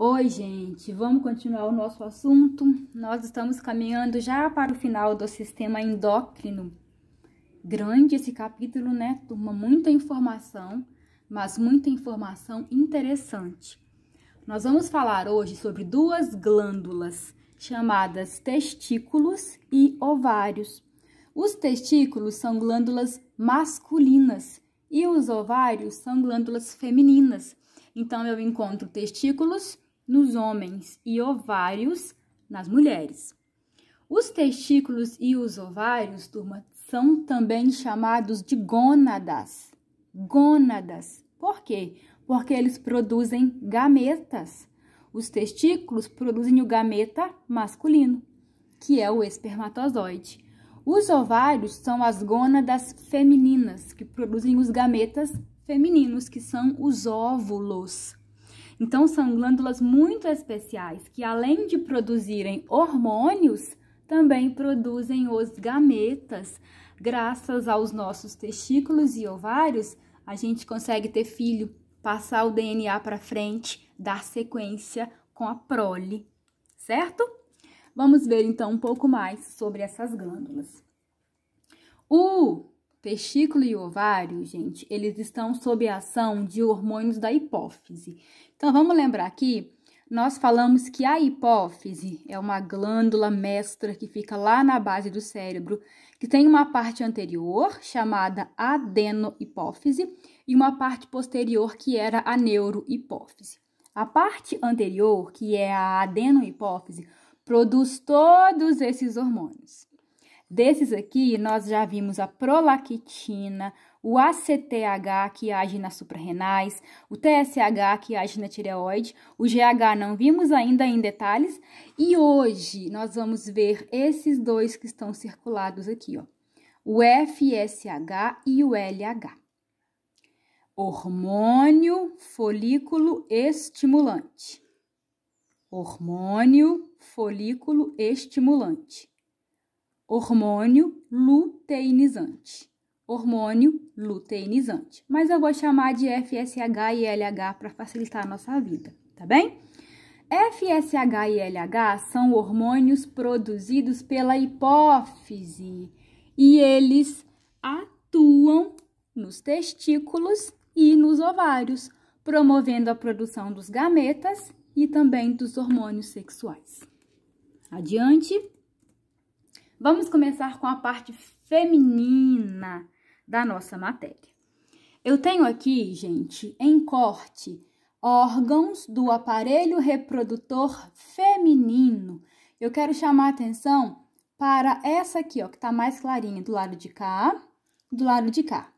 Oi, gente, vamos continuar o nosso assunto. Nós estamos caminhando já para o final do sistema endócrino. Grande esse capítulo, né, turma? Muita informação, mas muita informação interessante. Nós vamos falar hoje sobre duas glândulas chamadas testículos e ovários. Os testículos são glândulas masculinas e os ovários são glândulas femininas. Então, eu encontro testículos nos homens e ovários nas mulheres. Os testículos e os ovários, turma, são também chamados de gônadas. Gônadas. Por quê? Porque eles produzem gametas. Os testículos produzem o gameta masculino, que é o espermatozoide. Os ovários são as gônadas femininas, que produzem os gametas femininos, que são os óvulos. Então, são glândulas muito especiais que, além de produzirem hormônios, também produzem os gametas. Graças aos nossos testículos e ovários, a gente consegue ter filho, passar o DNA para frente, dar sequência com a prole, certo? Vamos ver então um pouco mais sobre essas glândulas. O Testículo e ovário, gente, eles estão sob a ação de hormônios da hipófise. Então, vamos lembrar aqui, nós falamos que a hipófise é uma glândula mestra que fica lá na base do cérebro, que tem uma parte anterior chamada adenohipófise e uma parte posterior que era a neurohipófise. A parte anterior, que é a adenohipófise, produz todos esses hormônios. Desses aqui, nós já vimos a prolactina, o ACTH, que age nas suprarrenais, o TSH, que age na tireoide, o GH não vimos ainda em detalhes, e hoje nós vamos ver esses dois que estão circulados aqui, ó, o FSH e o LH. Hormônio folículo estimulante. Hormônio folículo estimulante hormônio luteinizante. Hormônio luteinizante. Mas eu vou chamar de FSH e LH para facilitar a nossa vida, tá bem? FSH e LH são hormônios produzidos pela hipófise e eles atuam nos testículos e nos ovários, promovendo a produção dos gametas e também dos hormônios sexuais. Adiante. Vamos começar com a parte feminina da nossa matéria. Eu tenho aqui, gente, em corte, órgãos do aparelho reprodutor feminino. Eu quero chamar a atenção para essa aqui, ó, que tá mais clarinha do lado de cá, do lado de cá.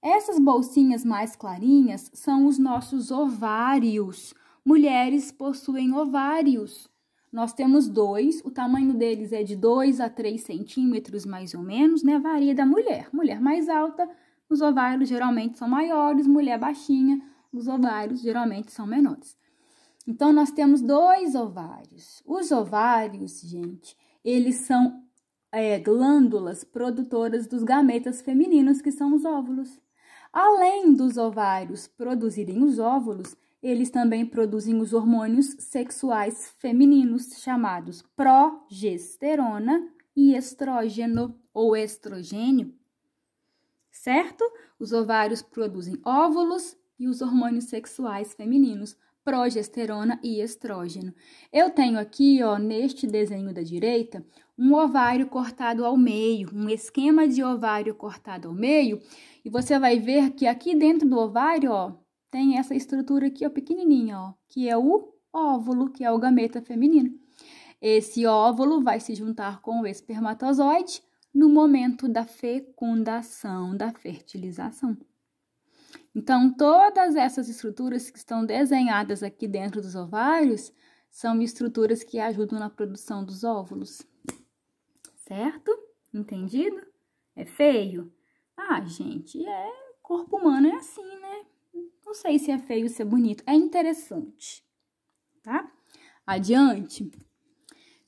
Essas bolsinhas mais clarinhas são os nossos ovários. Mulheres possuem ovários. Nós temos dois, o tamanho deles é de 2 a 3 centímetros, mais ou menos, né? Varia da mulher. Mulher mais alta, os ovários geralmente são maiores, mulher baixinha, os ovários geralmente são menores. Então, nós temos dois ovários. Os ovários, gente, eles são é, glândulas produtoras dos gametas femininos, que são os óvulos. Além dos ovários produzirem os óvulos, eles também produzem os hormônios sexuais femininos chamados progesterona e estrógeno ou estrogênio, certo? Os ovários produzem óvulos e os hormônios sexuais femininos, progesterona e estrógeno. Eu tenho aqui, ó, neste desenho da direita, um ovário cortado ao meio, um esquema de ovário cortado ao meio, e você vai ver que aqui dentro do ovário, ó, tem essa estrutura aqui, ó, pequenininha, ó, que é o óvulo, que é o gameta feminino. Esse óvulo vai se juntar com o espermatozoide no momento da fecundação, da fertilização. Então, todas essas estruturas que estão desenhadas aqui dentro dos ovários são estruturas que ajudam na produção dos óvulos. Certo? Entendido? É feio? Ah, gente, é corpo humano é assim, né? Não sei se é feio, se é bonito. É interessante, tá? Adiante.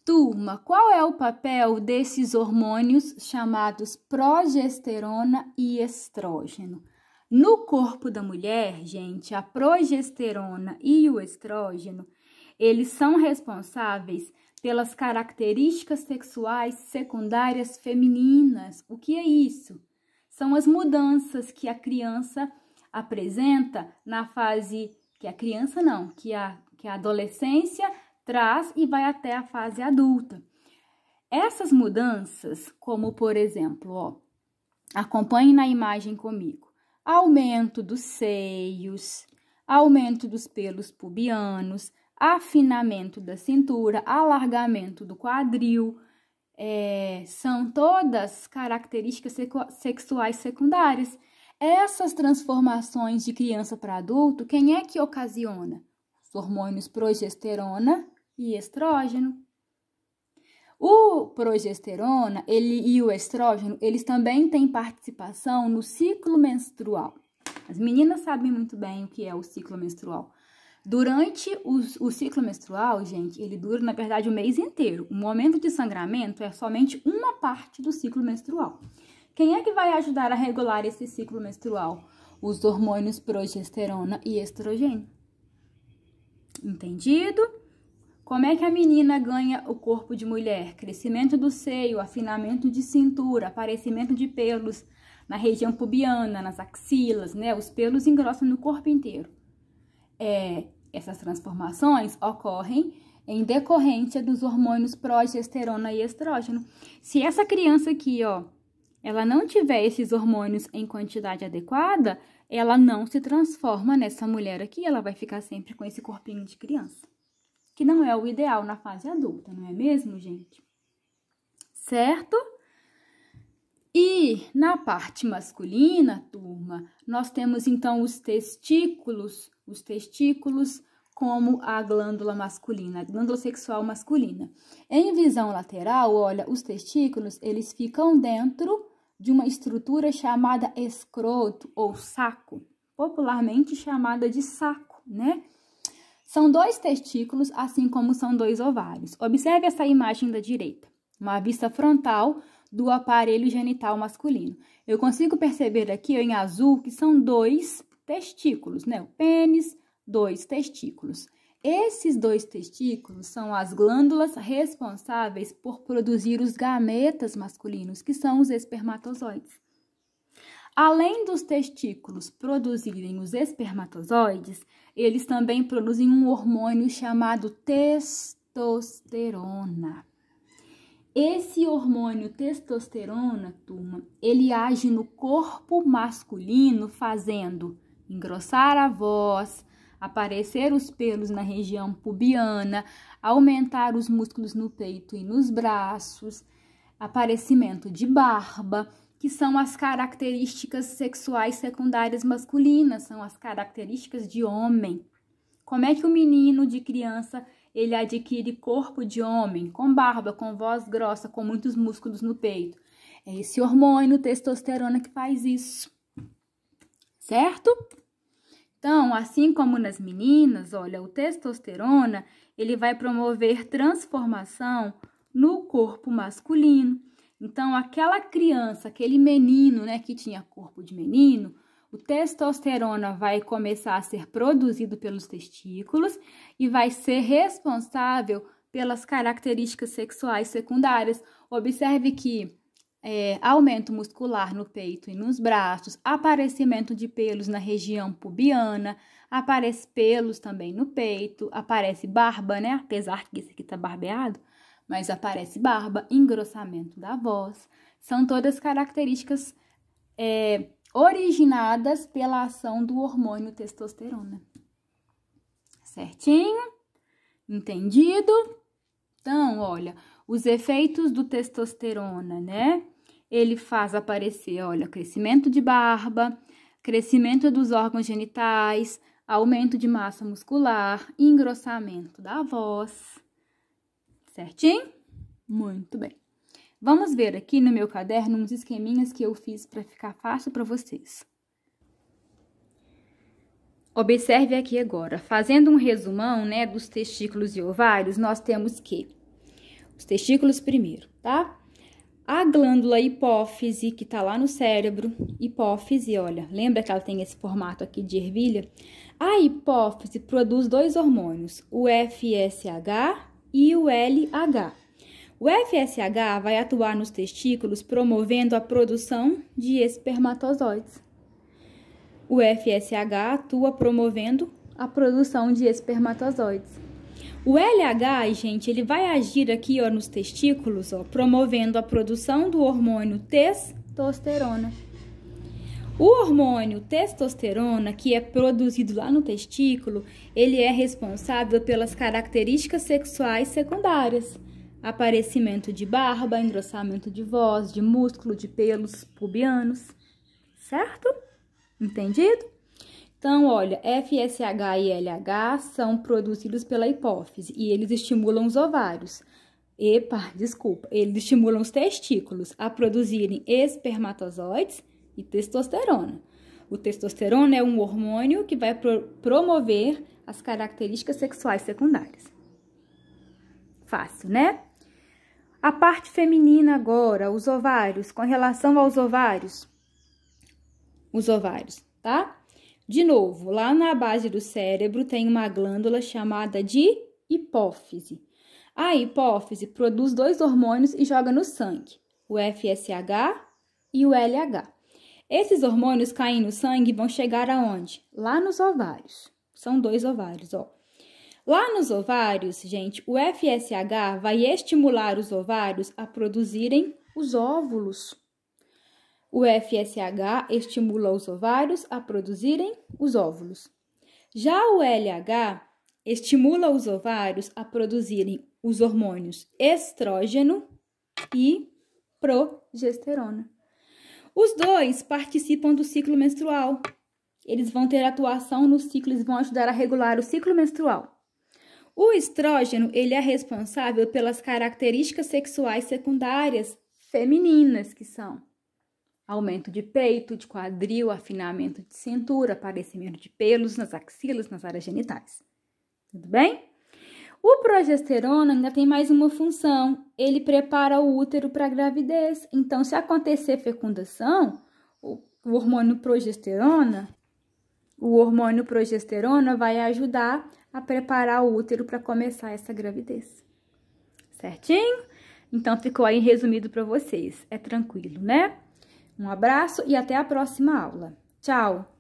Turma, qual é o papel desses hormônios chamados progesterona e estrógeno? No corpo da mulher, gente, a progesterona e o estrógeno, eles são responsáveis pelas características sexuais secundárias femininas. O que é isso? São as mudanças que a criança apresenta na fase que a é criança não, que é a, que é a adolescência traz e vai até a fase adulta. Essas mudanças, como por exemplo, ó, acompanhe na imagem comigo, aumento dos seios, aumento dos pelos pubianos, afinamento da cintura, alargamento do quadril, é, são todas características sexuais secundárias essas transformações de criança para adulto, quem é que ocasiona? Os hormônios progesterona e estrógeno. O progesterona ele, e o estrógeno, eles também têm participação no ciclo menstrual. As meninas sabem muito bem o que é o ciclo menstrual. Durante o, o, ciclo menstrual, gente, ele dura, na verdade, o mês inteiro. O momento de sangramento é somente uma parte do ciclo menstrual. Quem é que vai ajudar a regular esse ciclo menstrual? Os hormônios progesterona e estrogênio. Entendido? Como é que a menina ganha o corpo de mulher? Crescimento do seio, afinamento de cintura, aparecimento de pelos na região pubiana, nas axilas, né? Os pelos engrossam no corpo inteiro. É, essas transformações ocorrem em decorrência dos hormônios progesterona e estrógeno. Se essa criança aqui, ó, ela não tiver esses hormônios em quantidade adequada, ela não se transforma nessa mulher aqui, ela vai ficar sempre com esse corpinho de criança, que não é o ideal na fase adulta, não é mesmo, gente? Certo? E na parte masculina, turma, nós temos então os testículos, os testículos como a glândula masculina, a glândula sexual masculina. Em visão lateral, olha, os testículos, eles ficam dentro de uma estrutura chamada escroto ou saco, popularmente chamada de saco, né? São dois testículos, assim como são dois ovários. Observe essa imagem da direita, uma vista frontal do aparelho genital masculino. Eu consigo perceber aqui em azul que são dois testículos, né? O pênis, dois testículos. Esses dois testículos são as glândulas responsáveis por produzir os gametas masculinos, que são os espermatozoides. Além dos testículos produzirem os espermatozoides, eles também produzem um hormônio chamado testosterona. Esse hormônio testosterona, turma, ele age no corpo masculino fazendo engrossar a voz, aparecer os pelos na região pubiana, aumentar os músculos no peito e nos braços, aparecimento de barba, que são as características sexuais secundárias masculinas, são as características de homem. Como é que o menino de criança ele adquire corpo de homem, com barba, com voz grossa, com muitos músculos no peito? É esse hormônio testosterona que faz isso. Certo? Então, assim como nas meninas, olha, o testosterona, ele vai promover transformação no corpo masculino. Então, aquela criança, aquele menino, né, que tinha corpo de menino, o testosterona vai começar a ser produzido pelos testículos e vai ser responsável pelas características sexuais secundárias. Observe que é, aumento muscular no peito e nos braços, aparecimento de pelos na região pubiana, aparece pelos também no peito, aparece barba, né? Apesar que esse aqui tá barbeado, mas aparece barba, engrossamento da voz. São todas características é, originadas pela ação do hormônio testosterona. Certinho? Entendido? Então, olha, os efeitos do testosterona, né? ele faz aparecer, olha, crescimento de barba, crescimento dos órgãos genitais, aumento de massa muscular, engrossamento da voz. Certinho? Muito bem. Vamos ver aqui no meu caderno uns esqueminhas que eu fiz para ficar fácil para vocês. Observe aqui agora, fazendo um resumão, né, dos testículos e ovários, nós temos que os testículos primeiro, tá? A glândula hipófise, que está lá no cérebro, hipófise, olha, lembra que ela tem esse formato aqui de ervilha? A hipófise produz dois hormônios, o FSH e o LH. O FSH vai atuar nos testículos promovendo a produção de espermatozoides. O FSH atua promovendo a produção de espermatozoides. O LH, gente, ele vai agir aqui ó, nos testículos, ó, promovendo a produção do hormônio testosterona. O hormônio testosterona, que é produzido lá no testículo, ele é responsável pelas características sexuais secundárias. Aparecimento de barba, engrossamento de voz, de músculo, de pelos pubianos, certo? Entendido? Então, olha, FSH e LH são produzidos pela hipófise e eles estimulam os ovários. Epa, desculpa, eles estimulam os testículos a produzirem espermatozoides e testosterona. O testosterona é um hormônio que vai pro promover as características sexuais secundárias. Fácil, né? A parte feminina agora, os ovários, com relação aos ovários, os ovários, tá? De novo, lá na base do cérebro tem uma glândula chamada de hipófise. A hipófise produz dois hormônios e joga no sangue, o FSH e o LH. Esses hormônios caem no sangue e vão chegar aonde? Lá nos ovários. São dois ovários, ó. Lá nos ovários, gente, o FSH vai estimular os ovários a produzirem os óvulos. O FSH estimula os ovários a produzirem os óvulos. Já o LH estimula os ovários a produzirem os hormônios estrógeno e progesterona. Os dois participam do ciclo menstrual. Eles vão ter atuação no ciclo e vão ajudar a regular o ciclo menstrual. O estrógeno ele é responsável pelas características sexuais secundárias femininas que são aumento de peito, de quadril, afinamento de cintura, aparecimento de pelos nas axilas, nas áreas genitais. Tudo bem? O progesterona ainda tem mais uma função, ele prepara o útero para a gravidez. Então, se acontecer fecundação, o hormônio progesterona, o hormônio progesterona vai ajudar a preparar o útero para começar essa gravidez. Certinho? Então ficou aí resumido para vocês. É tranquilo, né? Um abraço e até a próxima aula. Tchau!